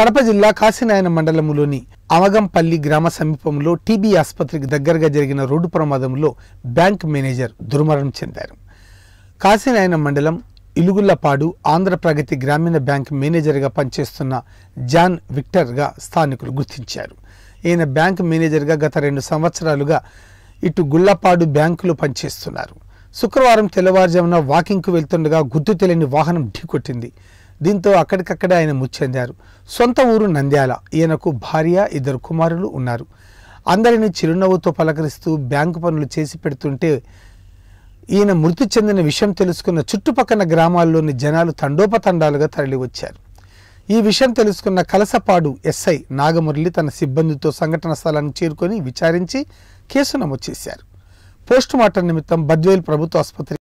కడప జిల్లా కాశీనాయన మండలంలోని అవగంపల్లి గ్రామ సమీపంలో టీబీ ఆసుపత్రికి దగ్గరగా జరిగిన రోడ్డు ప్రమాదంలో బ్యాంక్ మేనేజర్ దుర్మరణం చెందారు కాశీనాయన మండలం ఇలుగుళ్లపాడు ఆంధ్ర ప్రగతి గ్రామీణ బ్యాంక్ మేనేజర్గా పనిచేస్తున్న జాన్ విక్టర్గా స్థానికులు గుర్తించారు ఈయన బ్యాంక్ మేనేజర్గా గత రెండు సంవత్సరాలుగా ఇటు గుళ్లపాడు బ్యాంకులో పనిచేస్తున్నారు శుక్రవారం తెల్లవారుజామున వాకింగ్కు వెళ్తుండగా గుర్తు తెలియని వాహనం ఢీకొట్టింది దీంతో అక్కడికక్కడ ఆయన ముచ్చెందారు సొంత ఊరు నంద్యాల ఈయనకు భార్య ఇద్దరు కుమారులు ఉన్నారు అందరిని చిరునవ్వుతో పలకరిస్తూ బ్యాంకు పనులు చేసి పెడుతుంటే ఈయన మృతి చెందిన విషయం తెలుసుకున్న చుట్టుపక్కల గ్రామాల్లోని జనాలు తండోపతండాలుగా తరలివచ్చారు ఈ విషయం తెలుసుకున్న కలసపాడు ఎస్ఐ నాగమురళి తన సిబ్బందితో సంఘటన స్థలాన్ని చేరుకొని విచారించి కేసు నమోదు చేశారు పోస్టుమార్టం నిమిత్తం బద్వేల్ ప్రభుత్వ ఆసుపత్రి